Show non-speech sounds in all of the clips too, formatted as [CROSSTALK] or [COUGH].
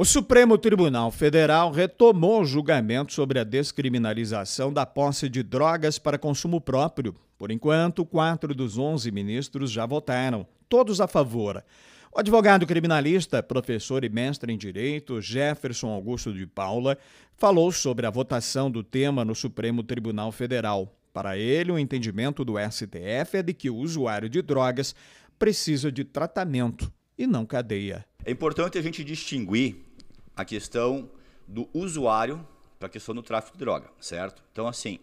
O Supremo Tribunal Federal retomou o julgamento sobre a descriminalização da posse de drogas para consumo próprio. Por enquanto, quatro dos onze ministros já votaram, todos a favor. O advogado criminalista, professor e mestre em direito Jefferson Augusto de Paula falou sobre a votação do tema no Supremo Tribunal Federal. Para ele, o entendimento do STF é de que o usuário de drogas precisa de tratamento e não cadeia. É importante a gente distinguir a questão do usuário para a questão do tráfico de droga, certo? Então, assim,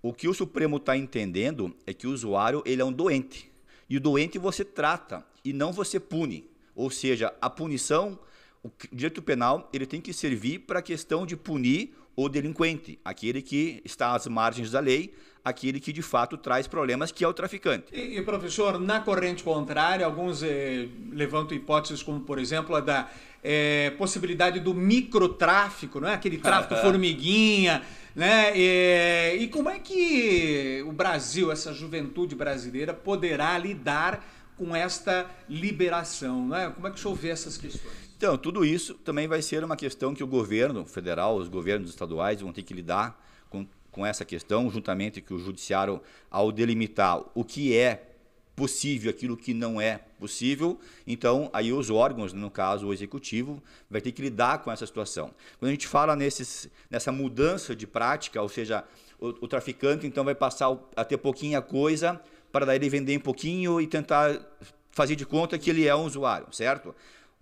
o que o Supremo está entendendo é que o usuário ele é um doente. E o doente você trata e não você pune. Ou seja, a punição o direito penal ele tem que servir para a questão de punir o delinquente, aquele que está às margens da lei, aquele que de fato traz problemas, que é o traficante. E, e professor, na corrente contrária, alguns eh, levantam hipóteses como, por exemplo, a da eh, possibilidade do microtráfico, não é? Aquele tráfico [LAUGHS] formiguinha, né? E, eh, e como é que o Brasil, essa juventude brasileira, poderá lidar com esta liberação, né? Como é que o senhor vê essas questões? Então, tudo isso também vai ser uma questão que o governo federal, os governos estaduais vão ter que lidar com, com essa questão, juntamente com o judiciário, ao delimitar o que é possível, aquilo que não é possível, então aí os órgãos, no caso o executivo, vai ter que lidar com essa situação. Quando a gente fala nesses, nessa mudança de prática, ou seja, o, o traficante então vai passar a ter pouquinha coisa para daí ele vender um pouquinho e tentar fazer de conta que ele é um usuário, certo?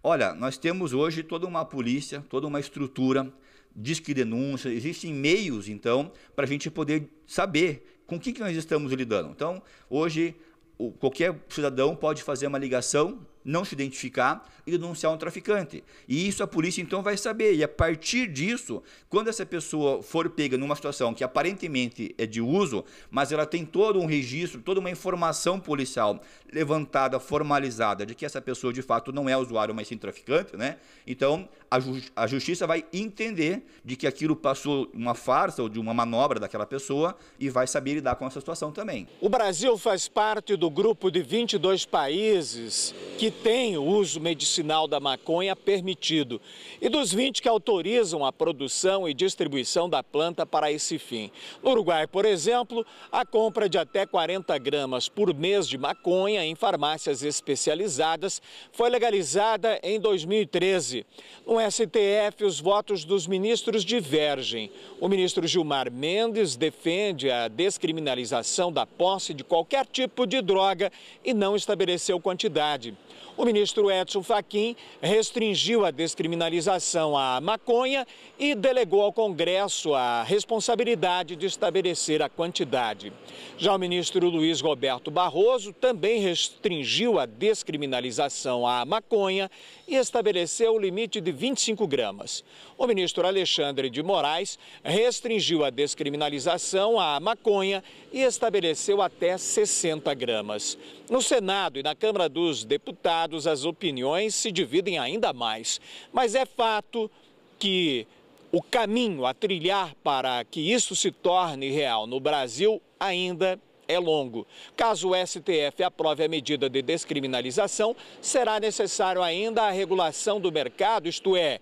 Olha, nós temos hoje toda uma polícia, toda uma estrutura, diz que denúncia, existem meios, então, para a gente poder saber com o que, que nós estamos lidando. Então, hoje, o, qualquer cidadão pode fazer uma ligação não se identificar e denunciar um traficante. E isso a polícia então vai saber. E a partir disso, quando essa pessoa for pega numa situação que aparentemente é de uso, mas ela tem todo um registro, toda uma informação policial levantada, formalizada, de que essa pessoa de fato não é usuário, mas sim traficante, né? Então a, ju a justiça vai entender de que aquilo passou uma farsa ou de uma manobra daquela pessoa e vai saber lidar com essa situação também. O Brasil faz parte do grupo de 22 países que tem o uso medicinal da maconha permitido e dos 20 que autorizam a produção e distribuição da planta para esse fim. No Uruguai, por exemplo, a compra de até 40 gramas por mês de maconha em farmácias especializadas foi legalizada em 2013. No STF, os votos dos ministros divergem. O ministro Gilmar Mendes defende a descriminalização da posse de qualquer tipo de droga e não estabeleceu quantidade. O ministro Edson Fachin restringiu a descriminalização à maconha e delegou ao Congresso a responsabilidade de estabelecer a quantidade. Já o ministro Luiz Roberto Barroso também restringiu a descriminalização à maconha e estabeleceu o limite de 25 gramas. O ministro Alexandre de Moraes restringiu a descriminalização à maconha e estabeleceu até 60 gramas. No Senado e na Câmara dos Deputados, as opiniões se dividem ainda mais. Mas é fato que o caminho a trilhar para que isso se torne real no Brasil ainda é longo. Caso o STF aprove a medida de descriminalização, será necessário ainda a regulação do mercado, isto é,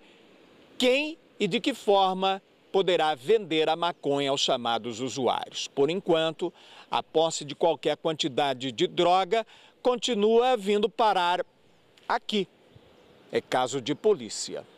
quem e de que forma poderá vender a maconha aos chamados usuários. Por enquanto, a posse de qualquer quantidade de droga continua vindo parar aqui. É caso de polícia.